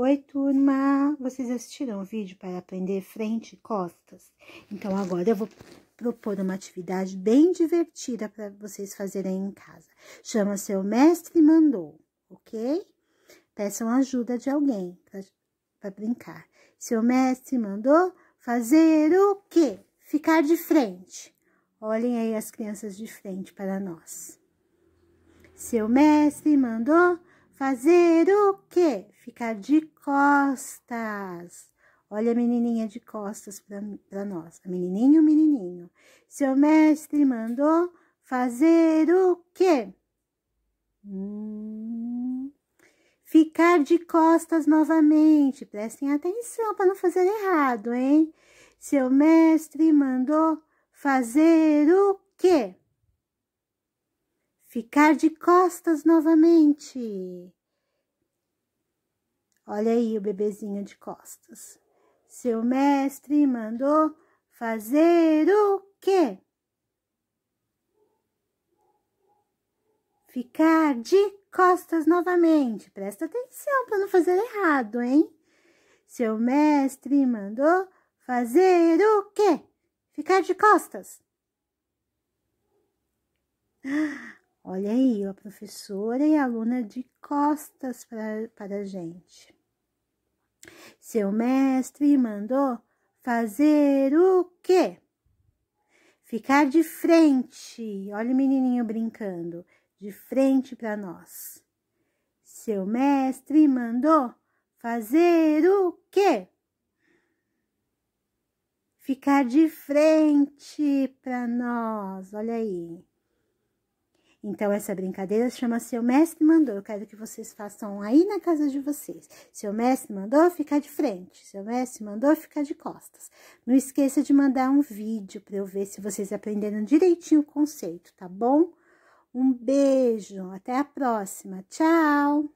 Oi, turma! Vocês assistiram o vídeo para aprender frente e costas? Então, agora eu vou propor uma atividade bem divertida para vocês fazerem em casa. Chama seu mestre mandou, ok? Peçam ajuda de alguém para brincar. Seu mestre mandou fazer o quê? Ficar de frente. Olhem aí as crianças de frente para nós. Seu mestre mandou Fazer o quê? Ficar de costas. Olha a menininha de costas para nós. Menininho, menininha, menininho. Seu mestre mandou fazer o quê? Hum. Ficar de costas novamente. Prestem atenção para não fazer errado, hein? Seu mestre mandou fazer o quê? Ficar de costas novamente. Olha aí o bebezinho de costas. Seu mestre mandou fazer o quê? Ficar de costas novamente. Presta atenção para não fazer errado, hein? Seu mestre mandou fazer o quê? Ficar de costas. Ah! Olha aí, a professora e a aluna de costas pra, para a gente. Seu mestre mandou fazer o quê? Ficar de frente. Olha o menininho brincando, de frente para nós. Seu mestre mandou fazer o quê? Ficar de frente para nós. Olha aí. Então, essa brincadeira chama Seu Mestre Mandou. Eu quero que vocês façam aí na casa de vocês. Seu Mestre Mandou ficar de frente. Seu Mestre Mandou ficar de costas. Não esqueça de mandar um vídeo para eu ver se vocês aprenderam direitinho o conceito, tá bom? Um beijo, até a próxima. Tchau!